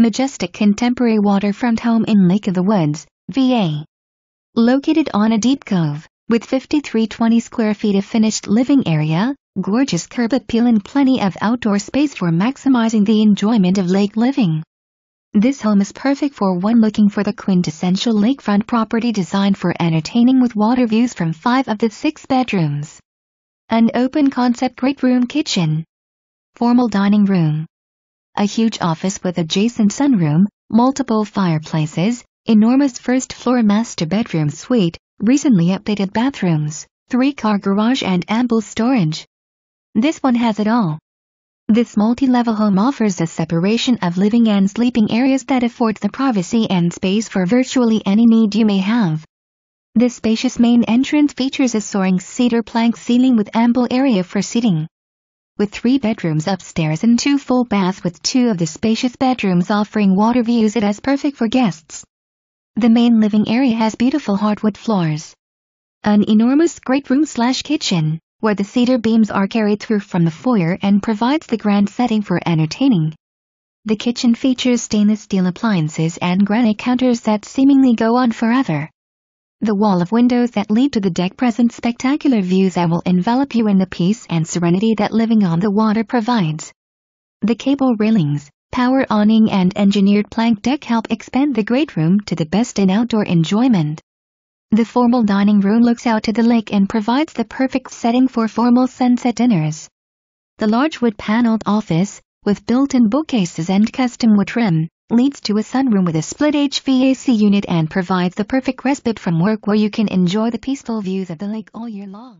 majestic contemporary waterfront home in Lake of the Woods, VA. Located on a deep cove, with 5320 square feet of finished living area, gorgeous curb appeal and plenty of outdoor space for maximizing the enjoyment of lake living. This home is perfect for one looking for the quintessential lakefront property designed for entertaining with water views from five of the six bedrooms. An open concept great room kitchen. Formal dining room a huge office with adjacent sunroom, multiple fireplaces, enormous first floor master bedroom suite, recently updated bathrooms, three-car garage and ample storage. This one has it all. This multi-level home offers a separation of living and sleeping areas that affords the privacy and space for virtually any need you may have. This spacious main entrance features a soaring cedar plank ceiling with ample area for seating with three bedrooms upstairs and two full baths with two of the spacious bedrooms offering water views it is perfect for guests. The main living area has beautiful hardwood floors. An enormous great room slash kitchen, where the cedar beams are carried through from the foyer and provides the grand setting for entertaining. The kitchen features stainless steel appliances and granite counters that seemingly go on forever. The wall of windows that lead to the deck presents spectacular views that will envelop you in the peace and serenity that living on the water provides. The cable railings, power awning and engineered plank deck help expand the great room to the best in outdoor enjoyment. The formal dining room looks out to the lake and provides the perfect setting for formal sunset dinners. The large wood paneled office, with built-in bookcases and custom wood trim, leads to a sunroom with a split HVAC unit and provides the perfect respite from work where you can enjoy the peaceful views of the lake all year long.